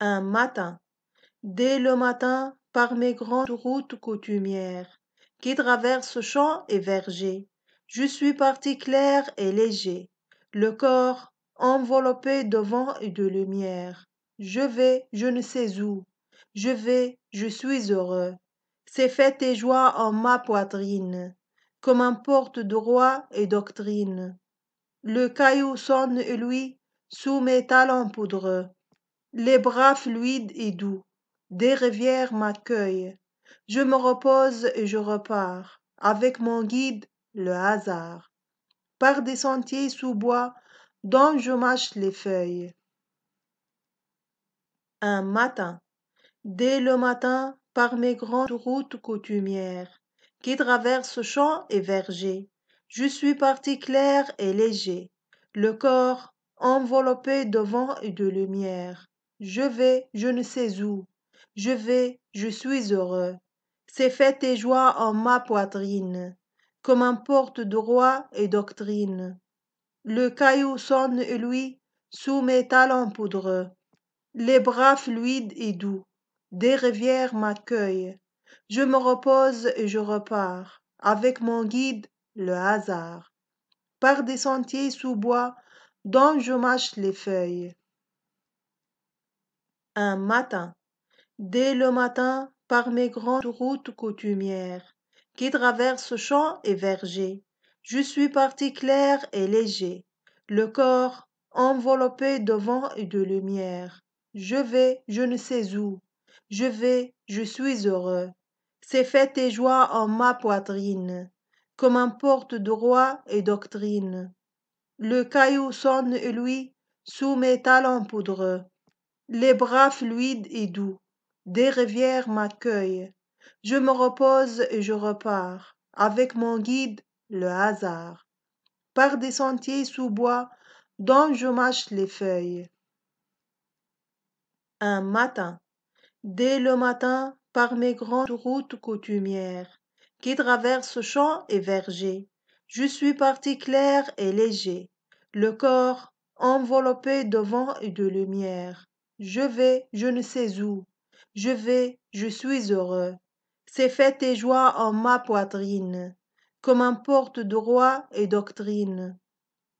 Un matin, dès le matin, par mes grandes routes coutumières, qui traversent champs et vergers, je suis parti clair et léger, le corps enveloppé de vent et de lumière. Je vais, je ne sais où, je vais, je suis heureux. C'est fête et joie en ma poitrine, comme un porte droit et doctrine le caillou sonne lui sous mes talons poudreux les bras fluides et doux des rivières m'accueillent je me repose et je repars avec mon guide le hasard par des sentiers sous bois dont je mâche les feuilles un matin dès le matin par mes grandes routes coutumières qui traversent champs et vergers je suis parti clair et léger, le corps enveloppé de vent et de lumière. Je vais, je ne sais où. Je vais, je suis heureux. C'est fête et joie en ma poitrine, comme un porte droit et doctrine. Le caillou sonne, lui, sous mes talons poudreux. Les bras fluides et doux, des rivières m'accueillent. Je me repose et je repars, avec mon guide le hasard par des sentiers sous bois dont je mâche les feuilles un matin dès le matin par mes grandes routes coutumières qui traversent champs et vergers je suis parti clair et léger le corps enveloppé de vent et de lumière je vais je ne sais où je vais je suis heureux c'est fête et joie en ma poitrine comme un porte droit et doctrine le caillou sonne et lui, sous talons poudreux. les bras fluides et doux des rivières m'accueillent je me repose et je repars avec mon guide le hasard par des sentiers sous bois dont je mâche les feuilles un matin dès le matin par mes grandes routes coutumières qui traverse champs et vergers. Je suis parti clair et léger, le corps enveloppé de vent et de lumière. Je vais, je ne sais où. Je vais, je suis heureux. C'est fête et joie en ma poitrine, comme un porte droit et doctrine.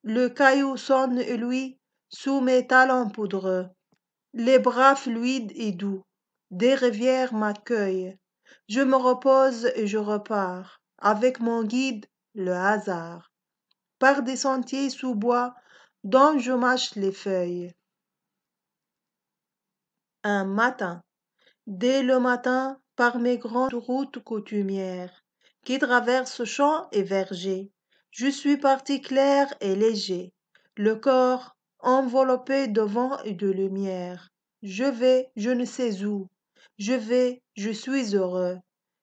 Le caillou sonne, et lui, sous mes talons poudreux. Les bras fluides et doux des rivières m'accueillent je me repose et je repars avec mon guide le hasard par des sentiers sous bois dont je mâche les feuilles un matin dès le matin par mes grandes routes coutumières qui traversent champs et vergers je suis parti clair et léger le corps enveloppé de vent et de lumière je vais je ne sais où je vais je suis heureux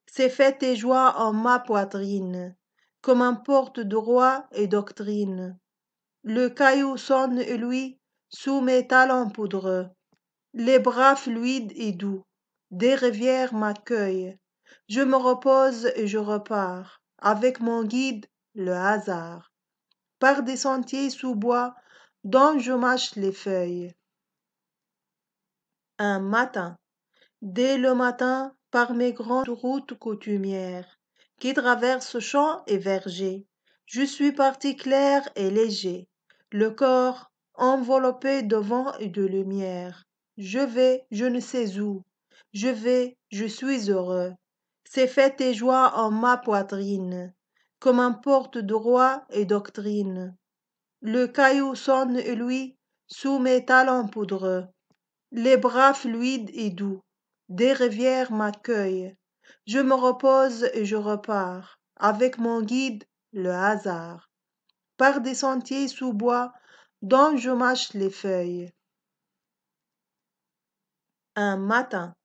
c'est fête et joie en ma poitrine que porte droit et doctrine le caillou sonne et lui sous mes talons poudreux les bras fluides et doux des rivières m'accueillent je me repose et je repars avec mon guide le hasard par des sentiers sous bois dont je mâche les feuilles un matin dès le matin par mes grandes routes coutumières qui traversent champs et vergers je suis parti clair et léger le corps enveloppé de vent et de lumière je vais je ne sais où je vais je suis heureux c'est fête et joie en ma poitrine comme un porte droit et doctrine le caillou sonne et lui sous mes talons poudreux les bras fluides et doux des rivières m'accueillent je me repose et je repars avec mon guide le hasard par des sentiers sous bois dont je mâche les feuilles un matin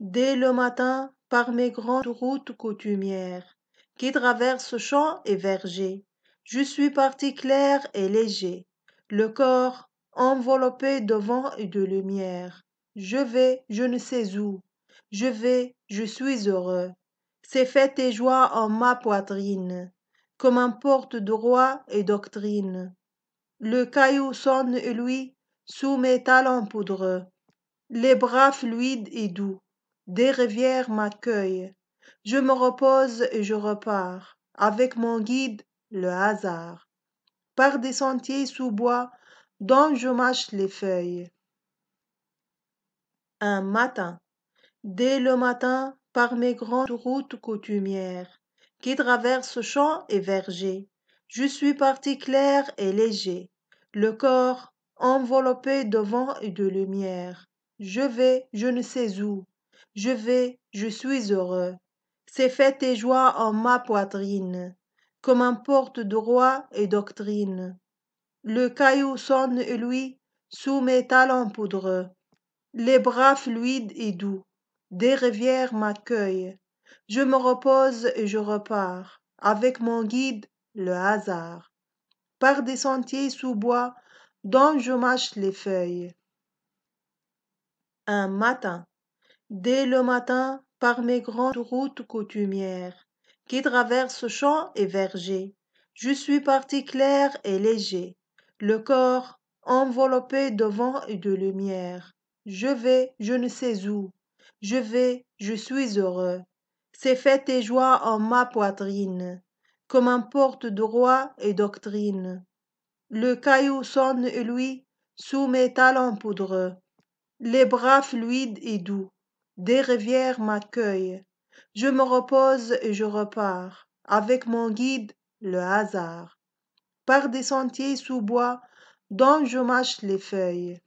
dès le matin par mes grandes routes coutumières qui traversent champs et vergers je suis parti clair et léger le corps enveloppé de vent et de lumière je vais, je ne sais où. Je vais, je suis heureux. C'est fête et joie en ma poitrine, comme porte droit et doctrine. Le caillou sonne, et lui, sous mes talons poudreux. Les bras fluides et doux des rivières m'accueillent. Je me repose et je repars, avec mon guide, le hasard, par des sentiers sous bois dont je mâche les feuilles un matin dès le matin par mes grandes routes coutumières qui traversent champs et vergers je suis parti clair et léger le corps enveloppé de vent et de lumière je vais je ne sais où je vais je suis heureux c'est fête et joie en ma poitrine comme un porte droit et doctrine le caillou sonne lui sous mes talons poudreux les bras fluides et doux des rivières m'accueillent je me repose et je repars avec mon guide le hasard par des sentiers sous bois dont je mâche les feuilles un matin dès le matin par mes grandes routes coutumières qui traversent champs et vergers je suis parti clair et léger le corps enveloppé de vent et de lumière je vais, je ne sais où. Je vais, je suis heureux. C'est fête et joie en ma poitrine, comme un porte droit et doctrine. Le caillou sonne, et lui, sous mes talons poudreux. Les bras fluides et doux, des rivières m'accueillent. Je me repose et je repars, avec mon guide, le hasard, par des sentiers sous bois dont je mâche les feuilles.